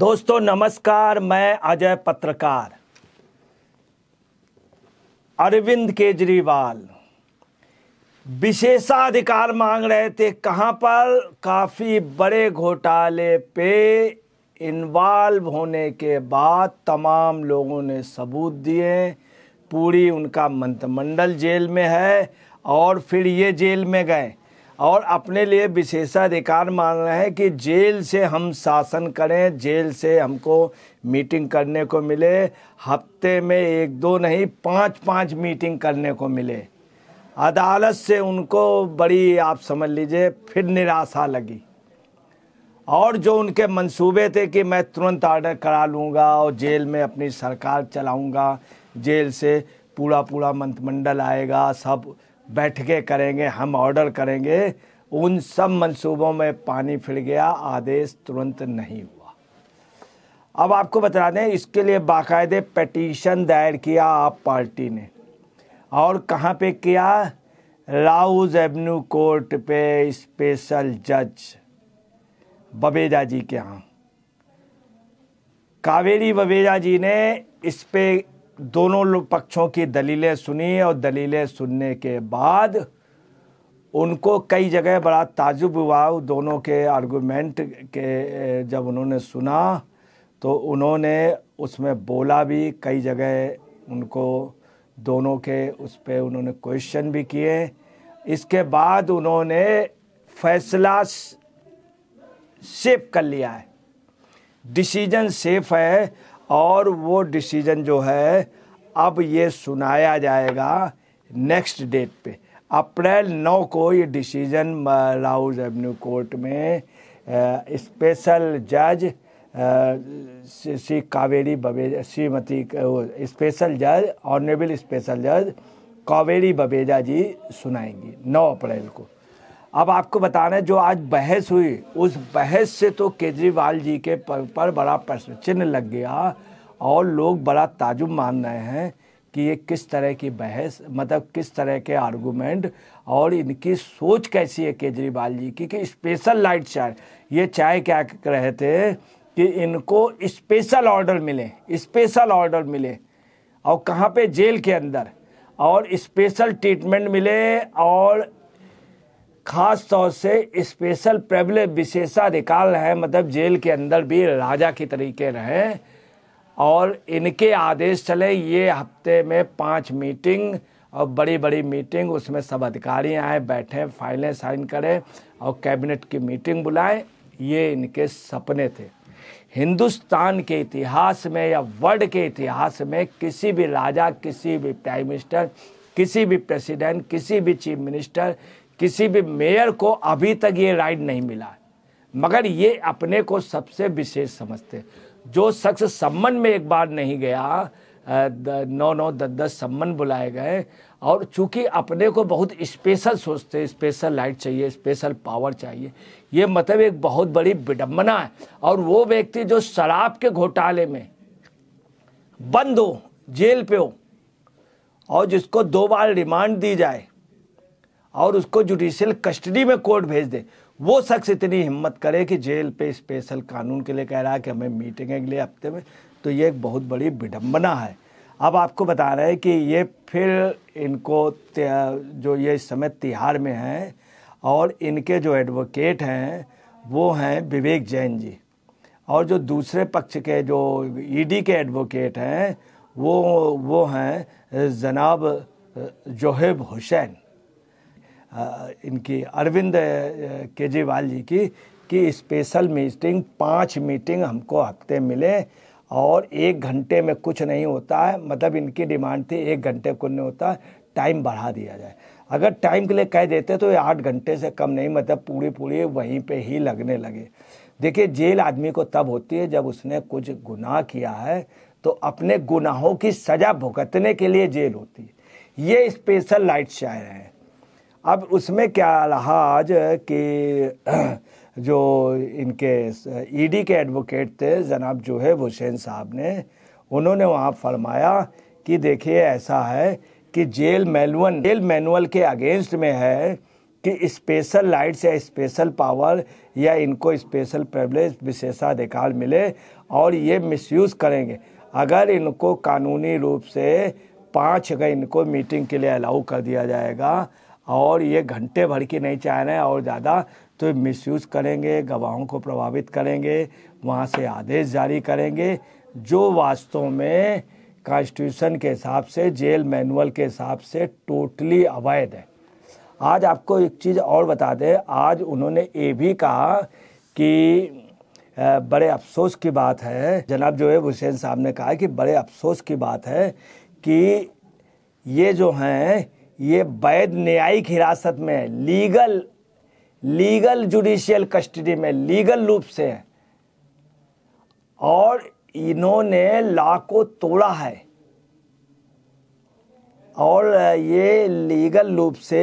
दोस्तों नमस्कार मैं अजय पत्रकार अरविंद केजरीवाल विशेषाधिकार मांग रहे थे कहाँ पर काफ़ी बड़े घोटाले पे इन्वॉल्व होने के बाद तमाम लोगों ने सबूत दिए पूरी उनका मंत्रिमंडल जेल में है और फिर ये जेल में गए और अपने लिए विशेषाधिकार मान रहे हैं कि जेल से हम शासन करें जेल से हमको मीटिंग करने को मिले हफ्ते में एक दो नहीं पाँच पाँच मीटिंग करने को मिले अदालत से उनको बड़ी आप समझ लीजिए फिर निराशा लगी और जो उनके मंसूबे थे कि मैं तुरंत आर्डर करा लूँगा और जेल में अपनी सरकार चलाऊँगा जेल से पूरा पूरा मंत्रिमंडल आएगा सब के करेंगे हम ऑर्डर करेंगे उन सब मंसूबों में पानी फिर गया आदेश तुरंत नहीं हुआ अब आपको बता दें इसके लिए बाकायदे पटिशन दायर किया आप पार्टी ने और कहाँ पे किया राउज एवन्यू कोर्ट पे स्पेशल जज बबेजा जी के यहाँ कावेरी बबेजा जी ने इस पे दोनों पक्षों की दलीलें सुनी और दलीलें सुनने के बाद उनको कई जगह बड़ा ताजुब हुआ दोनों के आर्गूमेंट के जब उन्होंने सुना तो उन्होंने उसमें बोला भी कई जगह उनको दोनों के उस पर उन्होंने क्वेश्चन भी किए इसके बाद उन्होंने फैसला सेफ कर लिया है डिसीजन सेफ है और वो डिसीजन जो है अब ये सुनाया जाएगा नेक्स्ट डेट पे अप्रैल नौ को ये डिसीजन राउज एवेन्यू कोर्ट में स्पेशल जज श्री कावेरी बबेजा श्रीमती स्पेशल जज ऑनरेबल स्पेशल जज कावेरी बबेजा जी सुनाएंगी 9 अप्रैल को अब आपको बताना है जो आज बहस हुई उस बहस से तो केजरीवाल जी के पर, पर बड़ा प्रश्न चिन्ह लग गया और लोग बड़ा ताजुब मान रहे हैं कि ये किस तरह की बहस मतलब किस तरह के आर्गूमेंट और इनकी सोच कैसी है केजरीवाल जी की कि स्पेशल लाइट चाय ये चाय क्या रहे थे कि इनको स्पेशल ऑर्डर मिले स्पेशल ऑर्डर मिले और कहाँ पे जेल के अंदर और स्पेशल ट्रीटमेंट मिले और खास तौर से स्पेशल प्रबल विशेषाधिकार है मतलब जेल के अंदर भी राजा की तरीके रहे और इनके आदेश चले ये हफ्ते में पांच मीटिंग और बड़ी बड़ी मीटिंग उसमें सब अधिकारी आए बैठे फाइलें साइन करें और कैबिनेट की मीटिंग बुलाएं ये इनके सपने थे हिंदुस्तान के इतिहास में या वर्ल्ड के इतिहास में किसी भी राजा किसी भी प्राइम मिनिस्टर किसी भी प्रेसिडेंट किसी भी चीफ मिनिस्टर किसी भी मेयर को अभी तक ये राइट नहीं मिला है मगर ये अपने को सबसे विशेष समझते जो शख्स सम्मन में एक बार नहीं गया नौ नौ दस दस सम्मन बुलाए गए और चूंकि अपने को बहुत स्पेशल सोचते स्पेशल लाइट चाहिए स्पेशल पावर चाहिए ये मतलब एक बहुत बड़ी विडम्बना है और वो व्यक्ति जो शराब के घोटाले में बंद हो जेल पे हो और जिसको दो बार रिमांड दी जाए और उसको जुडिशियल कस्टडी में कोर्ट भेज दे वो शख्स इतनी हिम्मत करे कि जेल पे स्पेशल कानून के लिए कह रहा है कि हमें मीटिंग है अगले हफ्ते में तो ये एक बहुत बड़ी विडम्बना है अब आपको बता रहे हैं कि ये फिर इनको जो ये इस समय तिहाड़ में हैं और इनके जो एडवोकेट हैं वो हैं विवेक जैन जी और जो दूसरे पक्ष के जो ईडी e के एडवोकेट हैं वो वो हैं जनाब जोहेब हुसैन इनकी अरविंद केजरीवाल जी की कि स्पेशल मीटिंग पाँच मीटिंग हमको हफ्ते मिले और एक घंटे में कुछ नहीं होता है मतलब इनकी डिमांड थी एक घंटे कुछ नहीं होता टाइम बढ़ा दिया जाए अगर टाइम के लिए कह देते तो ये आठ घंटे से कम नहीं मतलब पूरी पूरी वहीं पे ही लगने लगे देखिए जेल आदमी को तब होती है जब उसने कुछ गुनाह किया है तो अपने गुनाहों की सज़ा भुगतने के लिए जेल होती है ये स्पेशल लाइट शायर हैं अब उसमें क्या रहा आज कि जो इनके ईडी के एडवोकेट थे जनाब जोहेब हुसैन साहब ने उन्होंने वहाँ फरमाया कि देखिए ऐसा है कि जेल मैनुअल जेल मैनुअल के अगेंस्ट में है कि स्पेशल लाइट्स या स्पेशल पावर या इनको स्पेशल प्रिवलेज विशेषाधिकार मिले और ये मिसयूज़ करेंगे अगर इनको कानूनी रूप से पाँच अगर इनको मीटिंग के लिए अलाउ कर दिया जाएगा और ये घंटे भर की नहीं चाह रहे हैं और ज़्यादा तो मिसयूज़ करेंगे गवाहों को प्रभावित करेंगे वहाँ से आदेश जारी करेंगे जो वास्तव में कॉन्स्टिट्यूशन के हिसाब से जेल मैनुअल के हिसाब से टोटली अवैध है आज आपको एक चीज़ और बता दें आज उन्होंने ये भी कहा कि बड़े अफसोस की बात है जनाब जो है हुसैन साहब ने कहा कि बड़े अफसोस की बात है कि ये जो हैं ये वैध न्यायिक हिरासत में लीगल लीगल जुडिशियल कस्टडी में लीगल रूप से है और इन्होंने लॉ को तोड़ा है और ये लीगल रूप से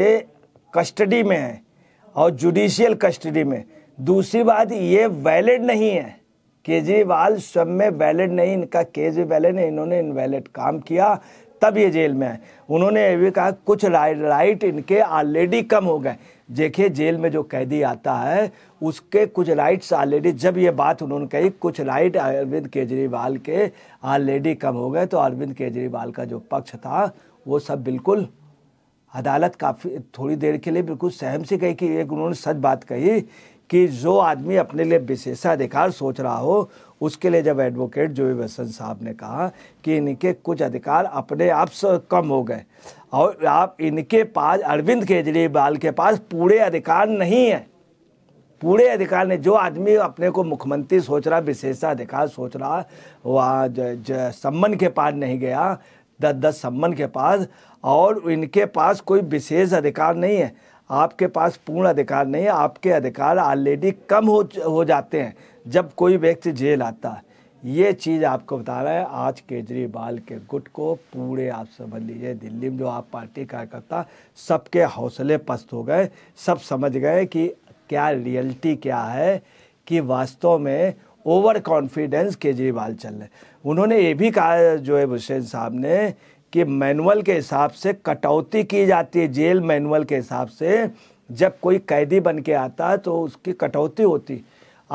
कस्टडी में है और जुडिशियल कस्टडी में दूसरी बात ये वैलिड नहीं है केजरीवाल स्वयं में वैलिड नहीं इनका केस भी वैलिड नहीं इन्होंने इनवैलिड काम किया तब ये जेल में आए उन्होंने ये भी कहा कुछ राइट इनके ऑलरेडी कम हो गए देखिए जेल में जो कैदी आता है उसके कुछ राइट्स ऑलरेडी जब ये बात उन्होंने कही कुछ राइट अरविंद केजरीवाल के ऑलरेडी कम हो गए तो अरविंद केजरीवाल का जो पक्ष था वो सब बिल्कुल अदालत काफ़ी थोड़ी देर के लिए बिल्कुल सहम से गई कि एक उन्होंने सच बात कही कि जो आदमी अपने लिए विशेषाधिकार सोच रहा हो उसके लिए जब एडवोकेट जो बसंत साहब ने कहा कि इनके कुछ अधिकार अपने आप से कम हो गए और आप इनके पास अरविंद केजरीवाल के पास पूरे अधिकार नहीं है पूरे अधिकार ने जो आदमी अपने को मुख्यमंत्री सोच रहा विशेषाधिकार सोच रहा वह सम्मन के पास नहीं गया दस दस सम्मन के पास और इनके पास कोई विशेष अधिकार नहीं है आपके पास पूर्ण अधिकार नहीं है आपके अधिकार ऑलरेडी कम हो हो जाते हैं जब कोई व्यक्ति जेल आता है ये चीज़ आपको बता रहा है आज केजरीवाल के गुट को पूरे आप समझ लीजिए दिल्ली में जो आप पार्टी कार्यकर्ता सबके हौसले पस्त हो गए सब समझ गए कि क्या रियलिटी क्या है कि वास्तव में ओवर कॉन्फिडेंस केजरीवाल चल रहे उन्होंने ये भी कहा जो है हुसैन साहब ने कि मैनुअल के हिसाब से कटौती की जाती है जेल मैनुअल के हिसाब से जब कोई कैदी बन के आता है तो उसकी कटौती होती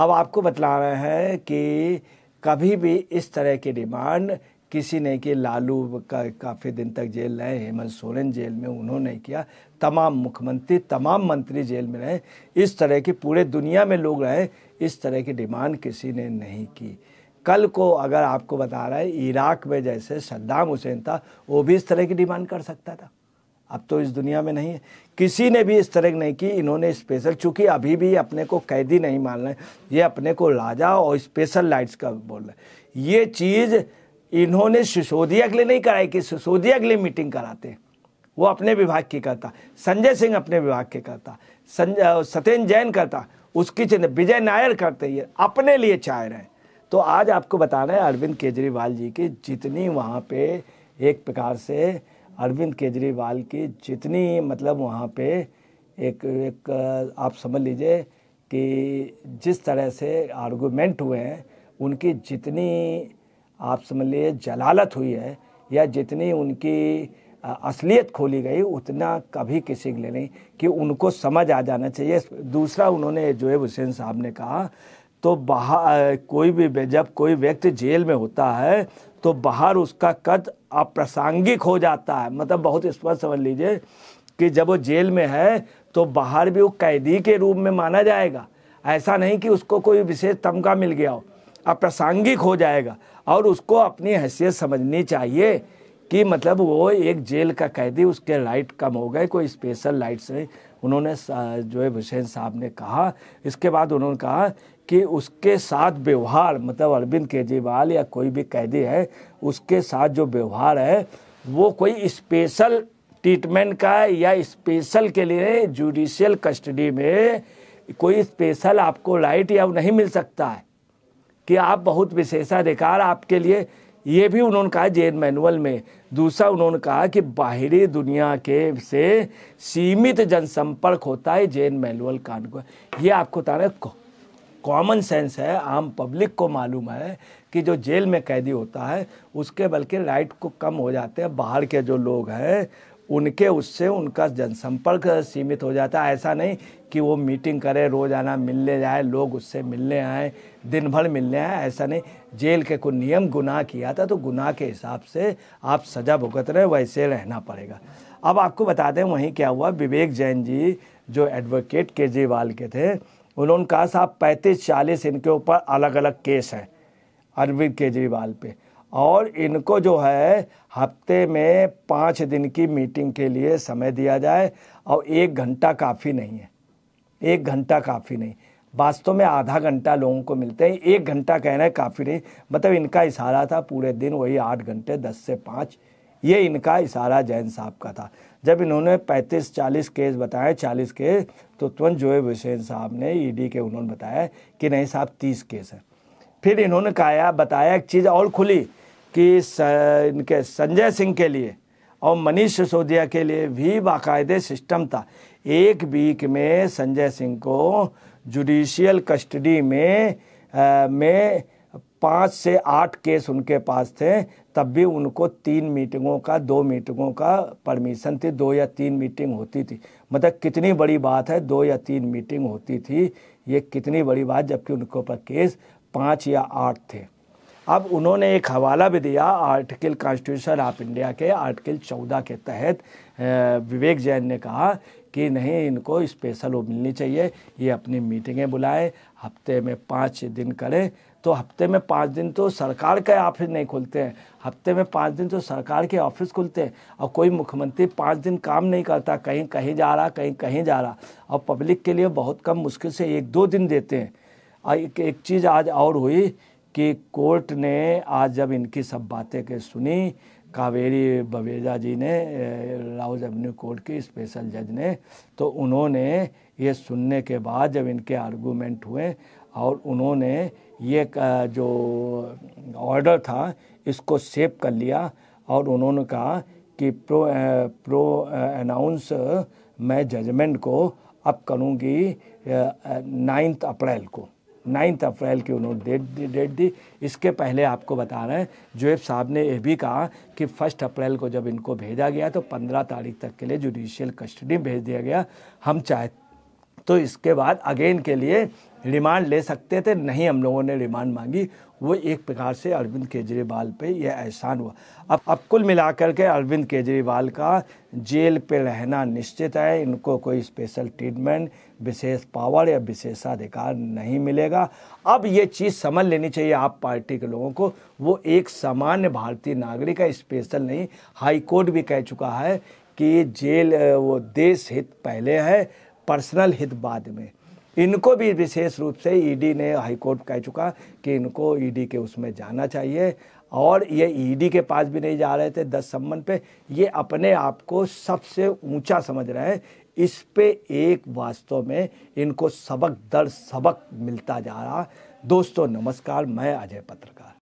अब आपको बतला रहे हैं कि कभी भी इस तरह की डिमांड किसी ने की लालू का काफ़ी दिन तक जेल रहे हेमंत सोरेन जेल में उन्होंने किया तमाम मुख्यमंत्री तमाम मंत्री जेल में रहे इस तरह की पूरे दुनिया में लोग रहे इस तरह की डिमांड किसी ने नहीं की कल को अगर आपको बता रहा है इराक में जैसे सद्दाम हुसैन था वो भी इस तरह की डिमांड कर सकता था अब तो इस दुनिया में नहीं है किसी ने भी इस तरह नहीं की इन्होंने स्पेशल चूंकि अभी भी अपने को कैदी नहीं मान रहे ये अपने को राजा और स्पेशल लाइट्स का बोल रहे ये चीज़ इन्होंने सिसोदिया के लिए नहीं कराई कि सिसोदिया के लिए मीटिंग कराते वो अपने विभाग की करता संजय सिंह अपने विभाग के करता संजय सत्येंद्र जैन करता उसकी चिन्ह विजय नायर करते ये अपने लिए चाह रहे हैं तो आज आपको बताना है अरविंद केजरीवाल जी की जितनी वहाँ पे एक प्रकार से अरविंद केजरीवाल की जितनी मतलब वहाँ पे एक एक आप समझ लीजिए कि जिस तरह से आर्गूमेंट हुए हैं उनकी जितनी आप समझ लीजिए जलालत हुई है या जितनी उनकी असलियत खोली गई उतना कभी किसी के लिए नहीं कि उनको समझ आ जाना चाहिए दूसरा उन्होंने जो है हुसैन साहब ने कहा तो बाहर कोई भी जब कोई व्यक्ति जेल में होता है तो बाहर उसका कद अप्रासंगिक हो जाता है मतलब बहुत स्पष्ट समझ लीजिए कि जब वो जेल में है तो बाहर भी वो कैदी के रूप में माना जाएगा ऐसा नहीं कि उसको कोई विशेष तमका मिल गया हो अप्रासंगिक हो जाएगा और उसको अपनी हैसियत समझनी चाहिए कि मतलब वो एक जेल का कैदी उसके लाइट कम हो गए कोई स्पेशल लाइट्स नहीं उन्होंने जो है हुसैन साहब ने कहा इसके बाद उन्होंने कहा कि उसके साथ व्यवहार मतलब अरविंद केजरीवाल या कोई भी कैदी है उसके साथ जो व्यवहार है वो कोई स्पेशल ट्रीटमेंट का है या स्पेशल के लिए जुडिशियल कस्टडी में कोई स्पेशल आपको राइट या नहीं मिल सकता है कि आप बहुत विशेषाधिकार आपके लिए ये भी उन्होंने कहा जेल मैनुअल में दूसरा उन्होंने कहा कि बाहरी दुनिया के से सीमित जनसंपर्क होता है जेल मैनुअल कानून ये आपको रहे कॉमन सेंस है आम पब्लिक को मालूम है कि जो जेल में कैदी होता है उसके बल्कि राइट को कम हो जाते हैं बाहर के जो लोग हैं उनके उससे उनका जनसंपर्क सीमित हो जाता है ऐसा नहीं कि वो मीटिंग करे रोज़ाना मिलने जाए लोग उससे मिलने आए दिन भर मिलने आए ऐसा नहीं जेल के कोई नियम गुनाह किया था तो गुनाह के हिसाब से आप सज़ा भुगत रहे वैसे रहना पड़ेगा अब आपको बता दें वहीं क्या हुआ विवेक जैन जी जो एडवोकेट केजरीवाल के थे उन्होंने कहा साहब पैंतीस चालीस इनके ऊपर अलग अलग केस हैं अरविंद केजरीवाल पे और इनको जो है हफ्ते में पाँच दिन की मीटिंग के लिए समय दिया जाए और एक घंटा काफ़ी नहीं है एक घंटा काफ़ी नहीं वास्तव में आधा घंटा लोगों को मिलते हैं एक घंटा कहना है काफ़ी नहीं मतलब इनका इशारा था पूरे दिन वही आठ घंटे दस से पाँच ये इनका इशारा जैन साहब का था जब इन्होंने 35-40 केस बताए 40 केस तो तुरंत जोए हुसैन साहब ने ईडी e के उन्होंने बताया कि नहीं साहब 30 केस हैं फिर इन्होंने कहा बताया एक चीज़ और खुली कि स, इनके संजय सिंह के लिए और मनीष सिसोदिया के लिए भी बाकायदे सिस्टम था एक वीक में संजय सिंह को जुडिशियल कस्टडी में आ, में पाँच से आठ केस उनके पास थे तब भी उनको तीन मीटिंगों का दो मीटिंगों का परमिशन थी दो या तीन मीटिंग होती थी मतलब कितनी बड़ी बात है दो या तीन मीटिंग होती थी ये कितनी बड़ी बात जबकि उनके ऊपर केस पाँच या आठ थे अब उन्होंने एक हवाला भी दिया आर्टिकल कॉन्स्टिट्यूशन ऑफ इंडिया के आर्टिकल चौदह के तहत विवेक जैन ने कहा कि नहीं इनको स्पेशल वो मिलनी चाहिए ये अपनी मीटिंगें बुलाएं हफ्ते में पाँच दिन करें तो हफ्ते में पाँच दिन तो सरकार के ऑफिस नहीं खुलते हैं हफ्ते में पाँच दिन तो सरकार के ऑफिस खुलते हैं और कोई मुख्यमंत्री पाँच दिन काम नहीं करता कहीं कहीं जा रहा कहीं कहीं जा रहा और पब्लिक के लिए बहुत कम मुश्किल से एक दो दिन देते हैं और एक, एक चीज़ आज और हुई कि कोर्ट ने आज जब इनकी सब बातें के सुनी कावेरी बवेजा जी ने राउज एवन्यू कोर्ट की स्पेशल जज ने तो उन्होंने ये सुनने के बाद जब इनके आर्गूमेंट हुए और उन्होंने ये जो ऑर्डर था इसको सेव कर लिया और उन्होंने कहा कि प्रो प्रो अनाउंस मैं जजमेंट को अब करूँगी नाइन्थ अप्रैल को नाइन्थ अप्रैल की उन्होंने डेट दी डेट दी इसके पहले आपको बता रहे हैं जोएब साहब ने यह भी कहा कि फर्स्ट अप्रैल को जब इनको भेजा गया तो पंद्रह तारीख तक के लिए जुडिशियल कस्टडी भेज दिया गया हम चाहे तो इसके बाद अगेन के लिए रिमांड ले सकते थे नहीं हम लोगों ने रिमांड मांगी वो एक प्रकार से अरविंद केजरीवाल पे यह एहसान हुआ अब अब कुल मिलाकर के अरविंद केजरीवाल का जेल पे रहना निश्चित है इनको कोई स्पेशल ट्रीटमेंट विशेष पावर या विशेषाधिकार नहीं मिलेगा अब ये चीज़ समझ लेनी चाहिए आप पार्टी के लोगों को वो एक सामान्य भारतीय नागरिक है स्पेशल नहीं हाईकोर्ट भी कह चुका है कि जेल वो देश हित पहले है पर्सनल हित बाद में इनको भी विशेष रूप से ईडी e ने हाईकोर्ट कह चुका कि इनको ईडी e के उसमें जाना चाहिए और ये ईडी e के पास भी नहीं जा रहे थे दस सम्मन पे ये अपने आप को सबसे ऊंचा समझ रहे हैं इस पे एक वास्तव में इनको सबक दर सबक मिलता जा रहा दोस्तों नमस्कार मैं अजय पत्र